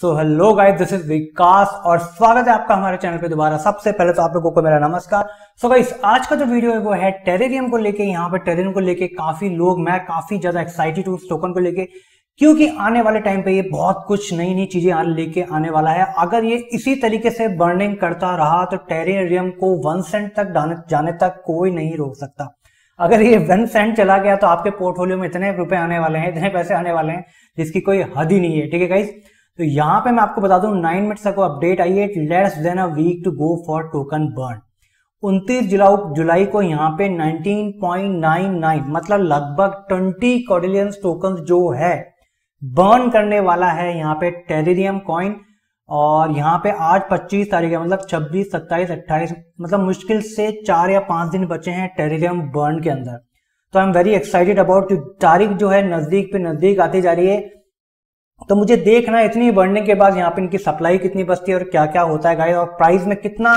so hello guys this is Vikas और स्वागत है आपका हमारे चैनल पे दोबारा सबसे पहले तो आप लोगों को मेरा नमस्कार सो so गाइस आज का जो वीडियो है वो है टेरेरियम को लेके यहाँ पे टेरेरियम को लेके काफी लोग मैं काफी ज्यादा एक्साइटेड हूँ टोकन को लेके क्योंकि आने वाले टाइम पे ये बहुत कुछ नई नई चीजें लेके आने वाला है अगर ये इसी तरीके से बर्निंग करता रहा तो टेरेरियम को वन सेंट तक जाने तक कोई नहीं रोक सकता अगर ये वन सेंट चला गया तो आपके पोर्टफोलियो में इतने रुपए आने वाले हैं इतने पैसे आने वाले हैं जिसकी कोई हद ही नहीं है ठीक है गाइस तो यहाँ पे मैं आपको बता दूं नाइन मिनट्स तक update I it let's then a week to go for token burn उनतीस जुलाई जुलाई को यहाँ पे 19.99 मतलब लगभग 20 कॉडिलियंस टोकन जो है बर्न करने वाला है यहाँ पे टेरिडियम कॉइन और यहाँ पे आज 25 तारीख है मतलब 26, 27, 28 मतलब मुश्किल से चार या पांच दिन बचे हैं टेरिडियम बर्न के अंदर तो I am very excited about तारीख जो है नजदीक पे नजदीक आती जा रही है तो मुझे देखना है इतनी बढ़ने के बाद यहाँ पे इनकी सप्लाई कितनी बचती है और क्या क्या होता है गाइस और प्राइस में कितना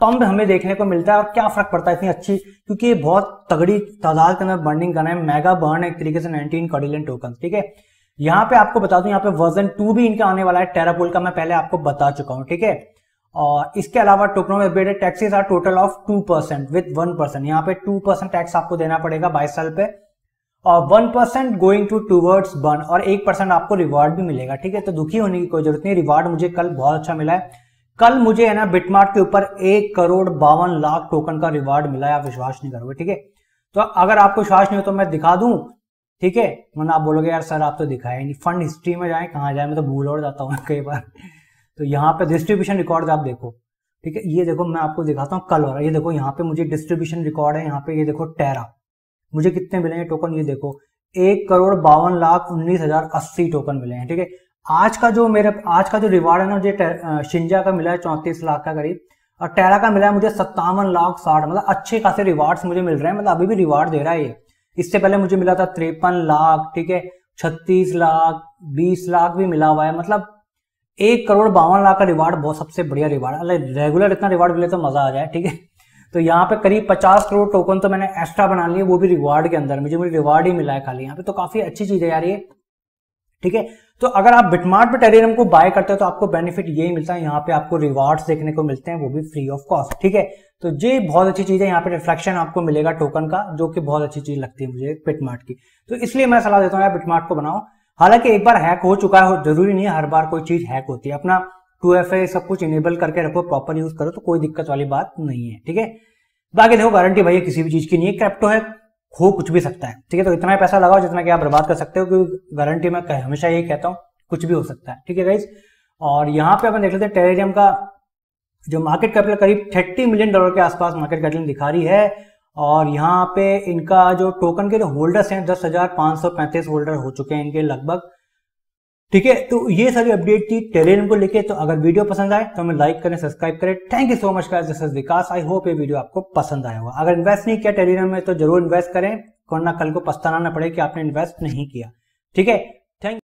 पंप हमें देखने को मिलता है और क्या फर्क पड़ता है इतनी अच्छी क्योंकि ये बहुत तगड़ी तादाद के अंदर बर्निंग करना है मेगा बर्न है एक तरीके से नाइनटीन कॉडिलियन टोकन ठीक है यहाँ पे आपको बता दू यहाँ पे वर्जन टू भी इनका आने वाला है टेरापोल का मैं पहले आपको बता चुका हूँ ठीक है और इसके अलावा टोकनों में बेटे taxes are total of two percent with one percent यहाँ पे टू परसेंट टैक्स आपको देना पड़ेगा बाईस साल पे और one percent going to towards one और एक परसेंट आपको रिवार्ड भी मिलेगा ठीक है तो दुखी होने की कोई जरूरत नहीं रिवार्ड मुझे कल बहुत अच्छा मिला है कल मुझे है ना बिटमार्ट के ऊपर एक करोड़ बावन लाख टोकन का रिवार्ड मिला है आप विश्वास नहीं करोगे ठीक है तो अगर आपको विश्वास नहीं हो तो मैं दिखा दूं ठीक है वरना आप बोलोगे यार सर आप तो दिखाए नहीं फंड हिस्ट्री में जाए कहाँ जाए मैं तो भूल और जाता हूँ कई बार तो यहाँ पे डिस्ट्रीब्यूशन रिकॉर्ड आप देखो ठीक है ये देखो मैं आपको दिखाता हूँ कल वाला ये देखो यहाँ पे मुझे डिस्ट्रीब्यूशन रिकॉर्ड है यहाँ पे ये देखो टेरा मुझे कितने मिले हैं टोकन ये देखो एक करोड़ बावन लाख उन्नीस हजार अस्सी टोकन मिले हैं ठीक है आज का जो मेरा आज का जो रिवार्ड है ना मुझे शिंजा का मिला है चौंतीस लाख का करीब और टेरा का मिला है मुझे सत्तावन लाख साठ मतलब अच्छे खासे रिवार्ड्स मुझे मिल रहे हैं मतलब अभी भी रिवार्ड दे रहा है ये इससे पहले मुझे मिला था तिरपन लाख ठीक है छत्तीस लाख बीस लाख भी मिला हुआ है मतलब एक करोड़ बावन लाख का रिवार्ड बहुत सबसे बढ़िया रिवार्ड अलग रेगुलर इतना रिवार्ड मिले तो मजा आ जाए ठीक है तो यहाँ पे करीब 50 करोड़ टोकन तो मैंने एक्स्ट्रा बना लिए वो भी रिवार्ड के अंदर मुझे मुझे रिवार्ड ही मिला है खाली यहाँ पे तो काफी अच्छी चीज है यार ये ठीक है तो अगर आप बिटमार्ट पे टेरियम को बाय करते हो तो आपको बेनिफिट यही मिलता है यहाँ पे आपको रिवार्ड्स देखने को मिलते हैं वो भी फ्री ऑफ कॉस्ट ठीक है तो ये बहुत अच्छी चीज है यहाँ पे रिफ्लेक्शन आपको मिलेगा टोकन का जो कि बहुत अच्छी चीज लगती है मुझे बिटमार्ट की तो इसलिए मैं सलाह देता हूँ यार बिटमार्ट को बनाओ हालांकि एक बार हैक हो चुका है जरूरी नहीं है हर बार कोई चीज हैक होती है अपना टू एफ सब कुछ इनेबल करके रखो प्रॉपर यूज करो तो कोई दिक्कत वाली बात नहीं है ठीक है बाकी तो देखो गारंटी भैया किसी भी चीज की नहीं है क्रिप्टो है हो कुछ भी सकता है ठीक है तो इतना ही पैसा लगाओ जितना कि आप बर्बाद कर सकते हो क्योंकि गारंटी मैं हमेशा यही कहता हूँ कुछ भी हो सकता है ठीक है गाइज और यहाँ पे अपन देख लेते हैं टेरेजियम का जो मार्केट कैपिटल करीब थर्टी मिलियन डॉलर के आसपास मार्केट कैपिटल दिखा रही है और यहाँ पे इनका जो टोकन के जो होल्डर्स हैं दस हजार पांच सौ पैंतीस होल्डर हो चुके हैं इनके लगभग ठीक है तो ये सारी अपडेट थी टेलीग्राम को लेके तो अगर वीडियो पसंद आए तो हमें लाइक करें सब्सक्राइब करें थैंक यू सो मच का this is Vikas I hope ये वीडियो आपको पसंद आया होगा अगर इन्वेस्ट नहीं किया टेलीग्राम में तो जरूर इन्वेस्ट करें वरना कल को पछताना पड़े कि आपने इन्वेस्ट नहीं किया ठीक है